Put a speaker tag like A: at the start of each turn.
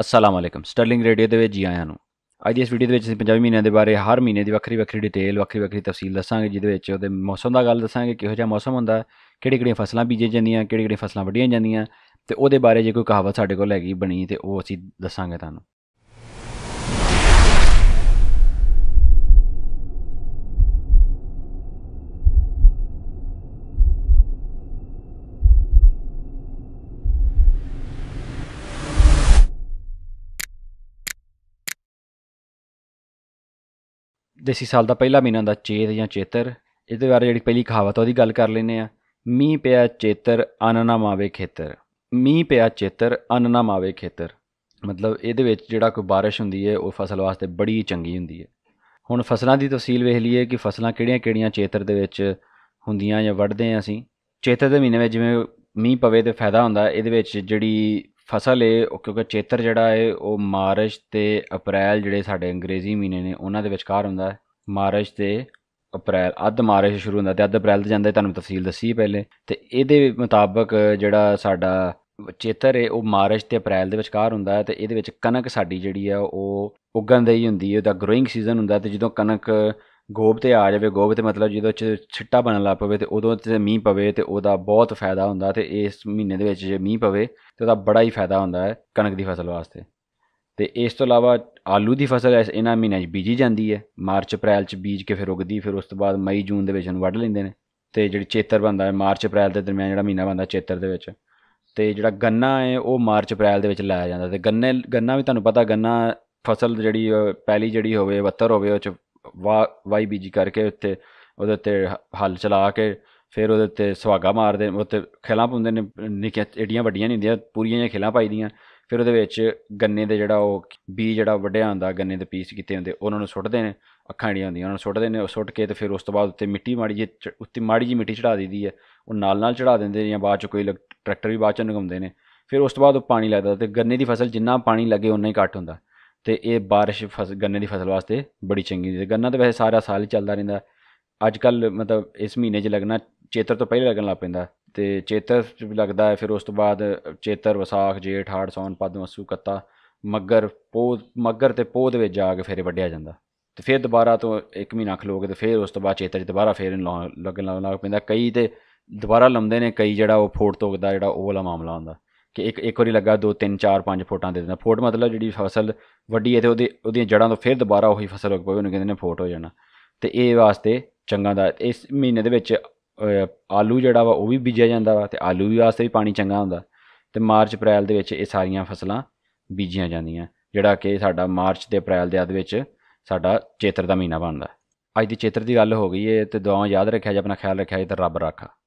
A: ਅਸਲਾਮ ਅਲੈਕਮ Sterling radio ਦੇ ਵਿੱਚ ਜੀ ਆਇਆਂ ਨੂੰ ਅੱਜ ਇਸ ਵੀਡੀਓ ਦੇ ਵਿੱਚ ਅਸੀਂ ਪੰਜਾਬੀ ਮਹੀਨਿਆਂ ਦੇ ਬਾਰੇ ਹਰ ਮਹੀਨੇ ਦੀ ਵੱਖਰੀ ਵੱਖਰੀ ਡਿਟੇਲ ਵੱਖਰੀ ਵੱਖਰੀ ਤਫਸੀਲ ਦੱਸਾਂਗੇ ਜਿਹਦੇ ਵਿੱਚ ਉਹਦੇ ਮੌਸਮ ਦਾ ਗੱਲ ਦੱਸਾਂਗੇ ਕਿਹੋ ਜਿਹਾ ਮੌਸਮ ਹੁੰਦਾ ਕਿਹੜੀ ਕਿਹੜੀਆਂ ਫਸਲਾਂ ਬੀਜੀਆਂ ਜਾਂਦੀਆਂ ਕਿਹੜੀ ਕਿਹੜੀ ਫਸਲਾਂ ਵੱਢੀਆਂ ਜਾਂਦੀਆਂ ਤੇ ਉਹਦੇ ਬਾਰੇ ਜੇ ਕੋਈ ਕਹਾਵਤ ਸਾਡੇ ਕੋਲ ਹੈਗੀ ਬਣੀ ਤੇ ਉਹ ਅਸੀਂ ਦੱਸਾਂਗੇ ਤੁਹਾਨੂੰ ਦੇਸੀ ਸਾਲ ਦਾ ਪਹਿਲਾ ਮਹੀਨਾ ਦਾ ਚੇਤ ਜਾਂ ਚੇਤਰ ਇਹਦੇ ਬਾਰੇ ਜਿਹੜੀ ਪਹਿਲੀ ਕਹਾਵਤ ਉਹਦੀ ਗੱਲ ਕਰ ਲੈਨੇ ਆ ਮੀਂਹ ਪਿਆ ਚੇਤਰ ਅੰਨ ਨਾ ਮਾਵੇ ਖੇਤਰ ਮੀਂਹ ਪਿਆ ਚੇਤਰ ਅੰਨ ਨਾ ਮਾਵੇ ਖੇਤਰ ਮਤਲਬ ਇਹਦੇ ਵਿੱਚ ਜਿਹੜਾ ਕੋਈ ਬਾਰਿਸ਼ ਹੁੰਦੀ ਹੈ ਉਹ ਫਸਲ ਵਾਸਤੇ ਬੜੀ ਚੰਗੀ ਹੁੰਦੀ ਹੈ ਹੁਣ ਫਸਲਾਂ ਦੀ ਤਫਸੀਲ ਵੇਖ ਲਈਏ ਕਿ ਫਸਲਾਂ ਕਿਹੜੀਆਂ-ਕਿਹੜੀਆਂ ਚੇਤਰ ਦੇ ਵਿੱਚ ਹੁੰਦੀਆਂ ਜਾਂ ਵੱਢਦੇ ਆ ਅਸੀਂ ਚੇਤਰ ਦੇ ਮਹੀਨੇ ਵਿੱਚ ਜਿਵੇਂ ਮੀਂਹ ਪਵੇ ਤੇ ਫਾਇਦਾ ਹੁੰਦਾ ਇਹਦੇ ਵਿੱਚ ਜਿਹੜੀ ਫਸਲ ਏ ਉਹ ਕਿਉਂਕਿ ਚੇਤਰ ਜਿਹੜਾ ਏ ਉਹ ਮਾਰਚ ਤੇ ਅਪ੍ਰੈਲ ਜਿਹੜੇ ਸਾਡੇ ਅੰਗਰੇਜ਼ੀ ਮਹੀਨੇ ਨੇ ਉਹਨਾਂ ਦੇ ਵਿਚਕਾਰ ਹੁੰਦਾ ਹੈ ਮਾਰਚ ਤੇ ਅਪ੍ਰੈਲ ਅੱਧ ਮਾਰਚ ਸ਼ੁਰੂ ਹੁੰਦਾ ਤੇ ਅੱਧ ਅਪ੍ਰੈਲ ਤੇ ਜਾਂਦਾ ਤੁਹਾਨੂੰ ਤਫਸੀਲ ਦੱਸੀ ਪਹਿਲੇ ਤੇ ਇਹਦੇ ਮੁਤਾਬਕ ਜਿਹੜਾ ਸਾਡਾ ਚੇਤਰ ਹੈ ਉਹ ਮਾਰਚ ਤੇ ਅਪ੍ਰੈਲ ਦੇ ਵਿਚਕਾਰ ਹੁੰਦਾ ਹੈ ਤੇ ਇਹਦੇ ਵਿੱਚ ਕਣਕ ਸਾਡੀ ਜਿਹੜੀ ਆ ਉਹ ਦੇ ਦੀ ਹੁੰਦੀ ਹੈ ਉਹਦਾ ਗਰੋਇੰਗ ਸੀਜ਼ਨ ਹੁੰਦਾ ਤੇ ਜਦੋਂ ਕਣਕ ਗੋਭ ਤੇ ਆ ਜਾਵੇ ਗੋਭ ਤੇ ਮਤਲਬ ਜਦੋਂ ਛਿੱਟਾ ਬਣਨ ਲੱਗ ਪਵੇ ਤੇ ਉਦੋਂ ਤੇ ਮੀਂਹ ਪਵੇ ਤੇ ਉਹਦਾ ਬਹੁਤ ਫਾਇਦਾ ਹੁੰਦਾ ਤੇ ਇਸ ਮਹੀਨੇ ਦੇ ਵਿੱਚ ਜੇ ਮੀਂਹ ਪਵੇ ਤੇ ਉਹਦਾ ਬੜਾ ਹੀ ਫਾਇਦਾ ਹੁੰਦਾ ਹੈ ਕਣਕ ਦੀ ਫਸਲ ਵਾਸਤੇ ਤੇ ਇਸ ਤੋਂ ਇਲਾਵਾ ਆਲੂ ਦੀ ਫਸਲ ਇਸ ਇਹਨਾਂ ਮਹੀਨਿਆਂ 'ਚ ਬੀਜੀ ਜਾਂਦੀ ਹੈ ਮਾਰਚ ਅਪ੍ਰੈਲ 'ਚ ਬੀਜ ਕੇ ਫਿਰ ਉਗਦੀ ਫਿਰ ਉਸ ਤੋਂ ਬਾਅਦ ਮਈ ਜੂਨ ਦੇ ਵਿੱਚ ਉਹਨੂੰ ਵੱਢ ਲੈਂਦੇ ਨੇ ਤੇ ਜਿਹੜੀ ਚੇਤਰ ਬੰਦਾ ਹੈ ਮਾਰਚ ਅਪ੍ਰੈਲ ਦੇ ਦਰਮਿਆਨ ਜਿਹੜਾ ਮਹੀਨਾ ਬੰਦਾ ਚੇਤਰ ਦੇ ਵਿੱਚ ਤੇ ਜਿਹੜਾ ਗੰਨਾ ਹੈ ਉਹ ਮਾਰਚ ਅਪ੍ਰੈਲ ਦੇ ਵਿੱਚ ਲਾਇਆ ਜਾਂਦਾ ਤੇ ਗੰਨੇ ਗੰਨਾ ਵੀ ਤੁਹਾਨੂੰ ਪਤਾ ਗੰਨਾ ਫਸਲ ਜਿਹੜੀ ਪਹਿਲੀ ਜਿਹੜੀ ਹੋਵੇ 72 ਹੋਵੇ ਉਹ ਚ ਵਾਈ ਬੀਜੀ ਕਰਕੇ ਉੱਤੇ ਉਹਦੇ ਤੇ ਹਲ ਚਲਾ ਕੇ ਫਿਰ ਉਹਦੇ ਤੇ ਸੁਹਾਗਾ ਮਾਰਦੇ ਉੱਤੇ ਖੇਲਾਂ ਪਾਉਂਦੇ ਨੇ ਨਿੱਕੀਆਂ ਏਡੀਆਂ ਵੱਡੀਆਂ ਨਹੀਂ ਹੁੰਦੀਆਂ ਪੂਰੀਆਂ ਜਿਹੀਆਂ ਖੇਲਾਂ ਪਾਈਦੀਆਂ ਫਿਰ ਉਹਦੇ ਵਿੱਚ ਗੰਨੇ ਦੇ ਜਿਹੜਾ ਉਹ ਬੀ ਜਿਹੜਾ ਵੱਡਿਆ ਹੁੰਦਾ ਗੰਨੇ ਦੇ ਪੀਸ ਕੀਤੇ ਹੁੰਦੇ ਉਹਨਾਂ ਨੂੰ ਸੁੱਟਦੇ ਨੇ ਅੱਖਾਂ ਜਿਹੜੀਆਂ ਹੁੰਦੀਆਂ ਉਹਨਾਂ ਨੂੰ ਸੁੱਟਦੇ ਨੇ ਉਹ ਸੁੱਟ ਕੇ ਤੇ ਫਿਰ ਉਸ ਤੋਂ ਬਾਅਦ ਉੱਤੇ ਮਿੱਟੀ ਮਾੜੀ ਜੀ ਉੱਤੇ ਮਾੜੀ ਜੀ ਮਿੱਟੀ ਚੜਾ ਦਿੰਦੀ ਹੈ ਉਹ ਨਾਲ ਨਾਲ ਚੜਾ ਦਿੰਦੇ ਜਾਂ ਬਾਅਦ ਚ ਕੋਈ ਟਰੈਕਟਰ ਵੀ ਬਾਅਦ ਚ ਨਗਾਉਂਦੇ ਨੇ ਫਿਰ ਉਸ ਤੋਂ ਬਾਅਦ ਉਹ ਪਾਣੀ ਲੱਗਦਾ ਤੇ ਗੰਨੇ ਦੀ ਫਸਲ ਜਿੰਨਾ ਪਾਣੀ ਲੱਗੇ ਉਨਾ ਹੀ ਘੱਟ ਹੁੰਦਾ ਤੇ ਇਹ بارش ਫਸਲ ਗੰਨੇ ਦੀ ਫਸਲ ਵਾਸਤੇ ਬੜੀ ਚੰਗੀ ਹੈ ਗੰਨਾ ਤਾਂ ਵੈਸੇ ਸਾਰਾ ਸਾਲ ਹੀ ਚੱਲਦਾ ਰਹਿੰਦਾ ਅੱਜ ਕੱਲ ਮਤਲਬ ਇਸ ਮਹੀਨੇ 'ਚ ਲੱਗਣਾ ਚੇਤਰ ਤੋਂ ਪਹਿਲੇ ਲੱਗਣ ਲੱਗ ਪੈਂਦਾ ਤੇ ਚੇਤਰ 'ਚ ਲੱਗਦਾ ਹੈ ਫਿਰ ਉਸ ਤੋਂ ਬਾਅਦ ਚੇਤਰ ਵਿਸਾਖ ਜੇਠ ਹਾੜ ਸੌਣ ਭਾਦੋਂ ਅਸੂ ਕੱਤਾ ਮੱਗਰ ਪੋਹ ਮੱਗਰ ਤੇ ਪੋਹ ਦੇ ਵਿੱਚ ਜਾ ਕੇ ਫਿਰ ਵੱਡਿਆ ਜਾਂਦਾ ਤੇ ਫਿਰ ਦੁਬਾਰਾ ਤੋਂ ਇੱਕ ਮਹੀਨਾ ਖਲੋਗੇ ਤੇ ਫਿਰ ਉਸ ਤੋਂ ਬਾਅਦ ਚੇਤਰ 'ਚ ਦੁਬਾਰਾ ਫਿਰ ਲੱਗਣ ਲੱਗ ਪੈਂਦਾ ਕਈ ਤੇ ਦੁਬਾਰਾ ਲੰਮਦੇ ਨੇ ਕਈ ਜਿਹੜਾ ਉਹ ਫੋੜ ਤੋਕਦਾ ਜਿਹੜਾ ਉਹ ਵਾਲਾ ਮਾਮਲਾ ਹੁੰਦਾ ਕਿ ਇੱਕ ਇੱਕ ਵਾਰੀ ਲੱਗਾ 2 3 4 5 ਫੋਟਾਂ ਦੇ ਦਿੰਦਾ ਫੋਟ ਮਤਲਬ ਜਿਹੜੀ ਫਸਲ ਵੱਡੀ ਹੈ ਤੇ ਉਹਦੇ ਉਹਦੀਆਂ ਜੜਾਂ ਤੋਂ ਫਿਰ ਦੁਬਾਰਾ ਉਹੀ ਫਸਲ ਉੱਗ ਪਵੇ ਉਹਨੂੰ ਕਹਿੰਦੇ ਨੇ ਫੋਟ ਹੋ ਜਾਣਾ ਤੇ ਇਹ ਵਾਸਤੇ ਚੰਗਾ ਦਾ ਇਸ ਮਹੀਨੇ ਦੇ ਵਿੱਚ ਆਲੂ ਜਿਹੜਾ ਵਾ ਉਹ ਵੀ ਬੀਜਿਆ ਜਾਂਦਾ ਵਾ ਤੇ ਆਲੂ ਵੀ ਵਾਸਤੇ ਵੀ ਪਾਣੀ ਚੰਗਾ ਹੁੰਦਾ ਤੇ ਮਾਰਚ ਅਪ੍ਰੈਲ ਦੇ ਵਿੱਚ ਇਹ ਸਾਰੀਆਂ ਫਸਲਾਂ ਬੀਜੀਆਂ ਜਾਂਦੀਆਂ ਜਿਹੜਾ ਕਿ ਸਾਡਾ ਮਾਰਚ ਤੇ ਅਪ੍ਰੈਲ ਦੇ ਅੱਧ ਵਿੱਚ ਸਾਡਾ ਚੇਤਰ ਦਾ ਮਹੀਨਾ ਬਣਦਾ ਅੱਜ ਦੀ ਚੇਤਰ ਦੀ ਗੱਲ ਹੋ ਗਈ ਏ ਤੇ ਦੁਆਵਾਂ ਯਾਦ ਰੱਖਿਆ ਜੇ ਆਪਣਾ ਖਿਆਲ ਰੱਖਿਆ ਜੇ ਤੇ ਰੱਬ ਰਾਖਾ